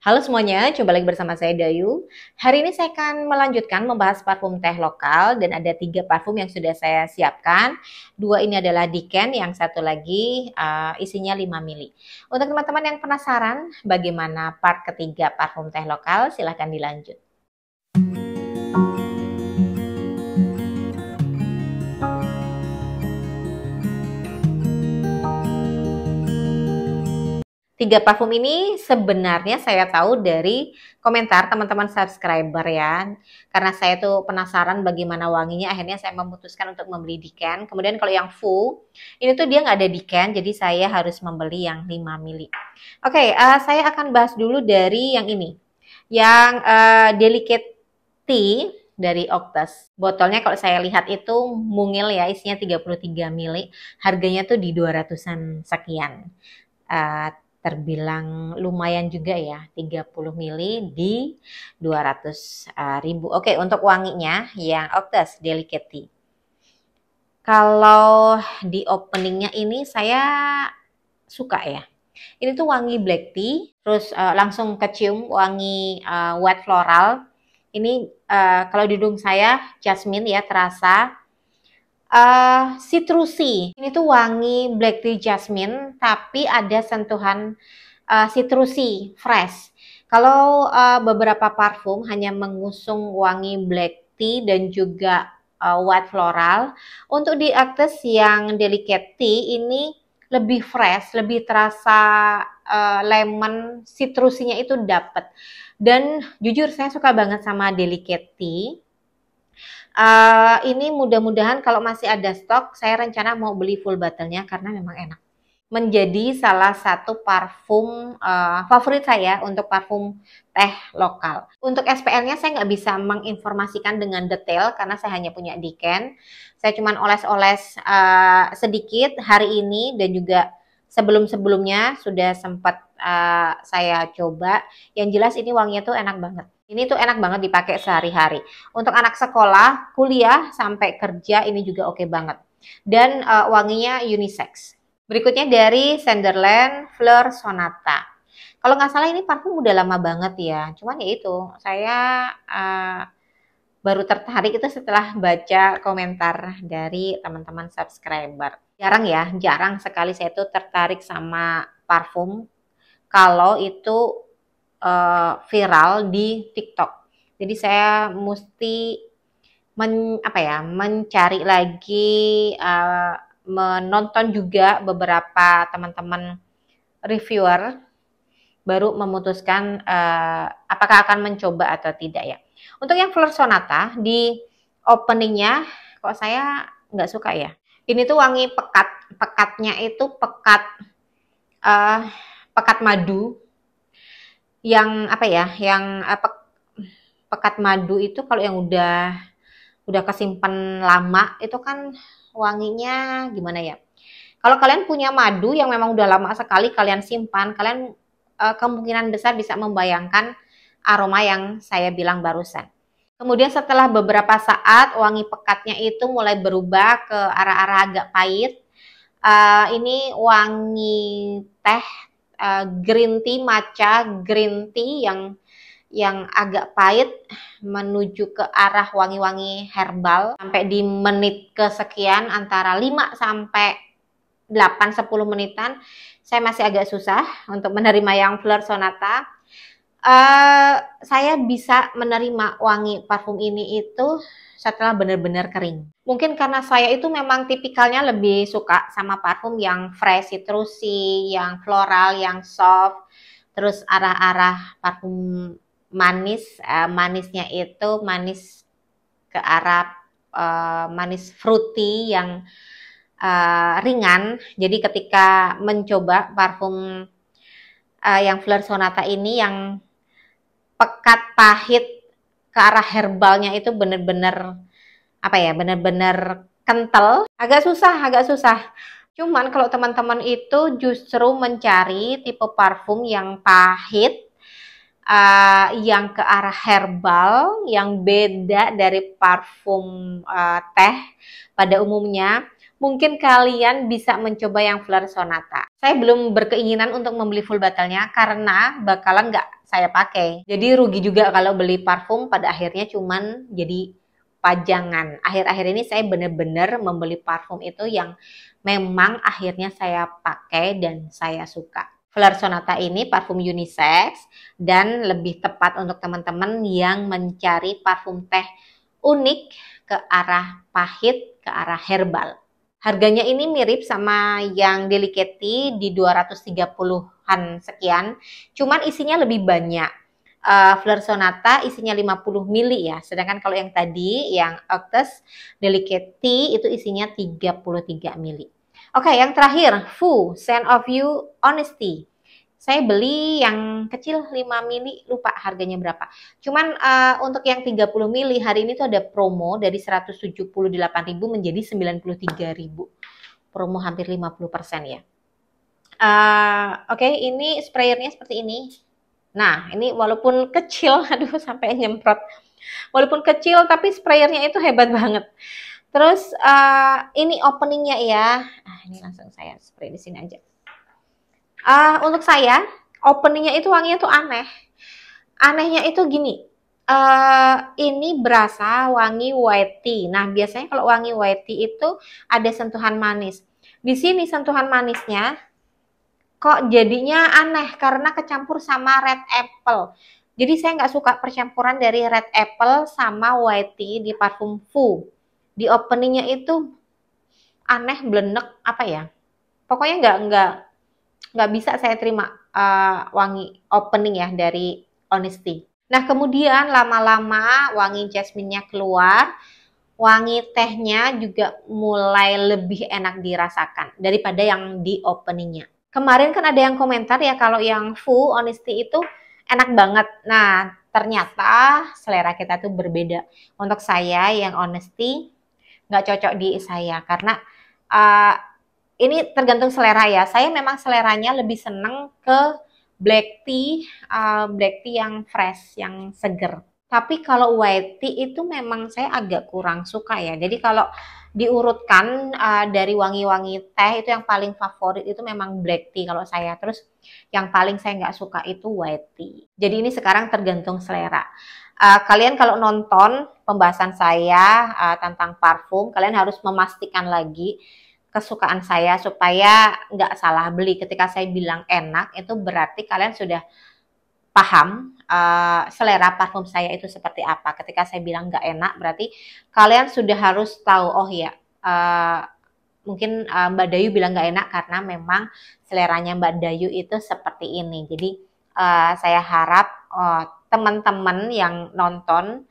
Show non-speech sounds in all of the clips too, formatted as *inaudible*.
Halo semuanya, coba lagi bersama saya Dayu. Hari ini saya akan melanjutkan membahas parfum teh lokal dan ada tiga parfum yang sudah saya siapkan. Dua ini adalah Diken, yang satu lagi uh, isinya 5 mili. Untuk teman-teman yang penasaran bagaimana part ketiga parfum teh lokal, silahkan dilanjut. Tiga parfum ini sebenarnya saya tahu dari komentar teman-teman subscriber ya. Karena saya tuh penasaran bagaimana wanginya, akhirnya saya memutuskan untuk membeli Diken. Kemudian kalau yang full, ini tuh dia nggak ada Diken, jadi saya harus membeli yang 5 mili. Oke, okay, uh, eh, saya akan bahas dulu dari yang ini. Yang uh, Delicate Tea dari Octus. Botolnya kalau saya lihat itu mungil ya, isinya 33 mili. Harganya tuh di 200-an sekian. Uh, terbilang lumayan juga ya 30 mili di 200 eh, ribu oke untuk wanginya yang Octus Delicate kalau di openingnya ini saya suka ya ini tuh wangi black tea terus uh, langsung kecium wangi uh, eh, white floral ini uh, kalau di hidung saya jasmine ya terasa uh, eh, citrusi. Ini tuh wangi black tea jasmine, tapi ada sentuhan uh, eh, citrusi fresh. Kalau uh, beberapa parfum hanya mengusung wangi black tea dan juga uh, white floral, untuk di Actus yang delicate tea ini lebih fresh, lebih terasa uh, lemon citrusinya itu dapet. Dan jujur saya suka banget sama delicate tea Uh, ini mudah-mudahan kalau masih ada stok, saya rencana mau beli full bottle-nya karena memang enak. Menjadi salah satu parfum uh, favorit saya untuk parfum teh lokal. Untuk SPL-nya saya nggak bisa menginformasikan dengan detail karena saya hanya punya Diken. Saya cuma oles-oles uh, sedikit hari ini dan juga sebelum-sebelumnya sudah sempat uh, saya coba. Yang jelas ini wanginya tuh enak banget. Ini tuh enak banget dipakai sehari-hari. Untuk anak sekolah, kuliah, sampai kerja ini juga oke okay banget. Dan uh, wanginya unisex. Berikutnya dari Sunderland Fleur Sonata. Kalau nggak salah ini parfum udah lama banget ya. Cuman ya itu, saya uh, baru tertarik itu setelah baca komentar dari teman-teman subscriber. Jarang ya, jarang sekali saya tuh tertarik sama parfum kalau itu uh, viral di TikTok. Jadi saya mesti men, apa ya mencari lagi uh, menonton juga beberapa teman-teman reviewer baru memutuskan uh, apakah akan mencoba atau tidak ya. Untuk yang Flor Sonata di openingnya kok saya nggak suka ya. Ini tuh wangi pekat, pekatnya itu pekat uh, pekat madu yang apa ya yang apa eh, pekat madu itu kalau yang udah udah kesimpan lama itu kan wanginya gimana ya kalau kalian punya madu yang memang udah lama sekali kalian simpan kalian uh, kemungkinan besar bisa membayangkan aroma yang saya bilang barusan kemudian setelah beberapa saat wangi pekatnya itu mulai berubah ke arah-arah agak pahit uh, ini wangi teh Eh, green tea matcha, green tea yang yang agak pahit menuju ke arah wangi-wangi herbal sampai di menit kesekian antara 5 sampai 8 10 menitan saya masih agak susah untuk menerima yang Fleur Sonata. Uh, saya bisa menerima wangi parfum ini itu setelah benar-benar kering. Mungkin karena saya itu memang tipikalnya lebih suka sama parfum yang fresh, citrusy, yang floral, yang soft, terus arah-arah parfum manis, uh, manisnya itu manis ke arah uh, manis fruity yang uh, ringan. Jadi ketika mencoba parfum uh, yang Fleur Sonata ini yang pekat, pahit, ke arah herbalnya itu bener-bener apa ya bener-bener kental agak susah agak susah cuman kalau teman-teman itu justru mencari tipe parfum yang pahit uh, yang ke arah herbal yang beda dari parfum uh, teh pada umumnya mungkin kalian bisa mencoba yang Fleur Sonata. Saya belum berkeinginan untuk membeli full battle-nya karena bakalan nggak saya pakai. Jadi rugi juga kalau beli parfum pada akhirnya cuman jadi pajangan. Akhir-akhir ini saya benar-benar membeli parfum itu yang memang akhirnya saya pakai dan saya suka. Fleur Sonata ini parfum unisex dan lebih tepat untuk teman-teman yang mencari parfum teh unik ke arah pahit, ke arah herbal. Harganya ini mirip sama yang Delicati di 230-an sekian, cuman isinya lebih banyak. Uh, Fleur Sonata isinya 50 mili ya, sedangkan kalau yang tadi yang Octus Delicati itu isinya 33 mili. Oke, okay, yang terakhir, Fu, scent of You, Honesty saya beli yang kecil 5 mili lupa harganya berapa. Cuman uh, untuk yang 30 mili hari ini tuh ada promo dari 178.000 menjadi 93.000. Promo hampir 50% ya. Uh, Oke, okay, ini sprayernya seperti ini. Nah, ini walaupun kecil, *laughs* aduh sampai nyemprot. Walaupun kecil, tapi sprayernya itu hebat banget. Terus uh, ini openingnya ya. Ah, ini langsung saya spray di sini aja. Uh, untuk saya, openingnya itu wanginya tuh aneh. Anehnya itu gini, uh, ini berasa wangi white tea. Nah, biasanya kalau wangi white tea itu ada sentuhan manis. Di sini sentuhan manisnya kok jadinya aneh karena kecampur sama red apple. Jadi saya nggak suka percampuran dari red apple sama white tea di parfum Fu. Di openingnya itu aneh, blenek, apa ya? Pokoknya nggak nggak nggak bisa saya terima uh, wangi opening ya dari honesty. Nah kemudian lama-lama wangi jasminnya keluar, wangi tehnya juga mulai lebih enak dirasakan daripada yang di openingnya. Kemarin kan ada yang komentar ya kalau yang full honesty itu enak banget. Nah ternyata selera kita tuh berbeda. Untuk saya yang honesty nggak cocok di saya karena uh, ini tergantung selera ya. Saya memang seleranya lebih seneng ke black tea, uh, black tea yang fresh, yang seger. Tapi kalau white tea itu memang saya agak kurang suka ya. Jadi kalau diurutkan uh, dari wangi-wangi teh itu yang paling favorit itu memang black tea kalau saya. Terus yang paling saya nggak suka itu white tea. Jadi ini sekarang tergantung selera. Uh, kalian kalau nonton pembahasan saya uh, tentang parfum, kalian harus memastikan lagi kesukaan saya supaya nggak salah beli. Ketika saya bilang enak, itu berarti kalian sudah paham uh, selera parfum saya itu seperti apa. Ketika saya bilang nggak enak, berarti kalian sudah harus tahu. Oh ya, uh, mungkin uh, Mbak Dayu bilang nggak enak karena memang seleranya Mbak Dayu itu seperti ini. Jadi uh, saya harap teman-teman uh, yang nonton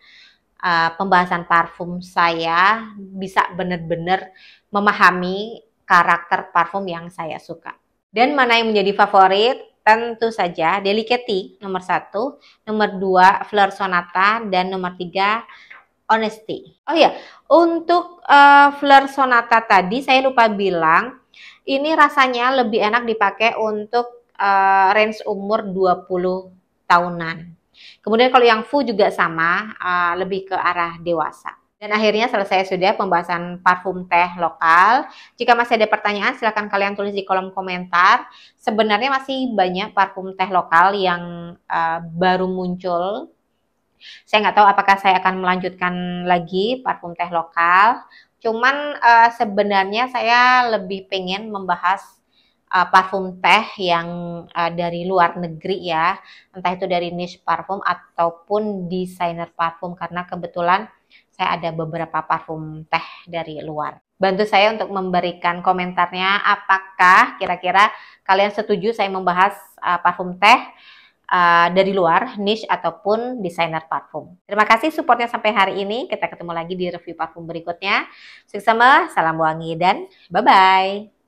Eh, pembahasan parfum saya bisa benar-benar memahami karakter parfum yang saya suka. Dan mana yang menjadi favorit? Tentu saja Delicati nomor satu, nomor dua Fleur Sonata, dan nomor tiga Honesty. Oh iya, untuk uh, Fleur Sonata tadi saya lupa bilang, ini rasanya lebih enak dipakai untuk uh, range umur 20 tahunan. Kemudian kalau yang Fu juga sama, eh, lebih ke arah dewasa. Dan akhirnya selesai sudah pembahasan parfum teh lokal. Jika masih ada pertanyaan, silahkan kalian tulis di kolom komentar. Sebenarnya masih banyak parfum teh lokal yang eh, baru muncul. Saya nggak tahu apakah saya akan melanjutkan lagi parfum teh lokal. Cuman eh, sebenarnya saya lebih pengen membahas uh, parfum teh yang uh, dari luar negeri ya, entah itu dari niche parfum ataupun desainer parfum karena kebetulan saya ada beberapa parfum teh dari luar. Bantu saya untuk memberikan komentarnya apakah kira-kira kalian setuju saya membahas uh, parfum teh uh, dari luar, niche ataupun desainer parfum. Terima kasih supportnya sampai hari ini. Kita ketemu lagi di review parfum berikutnya. Sukses sama, salam wangi dan bye-bye.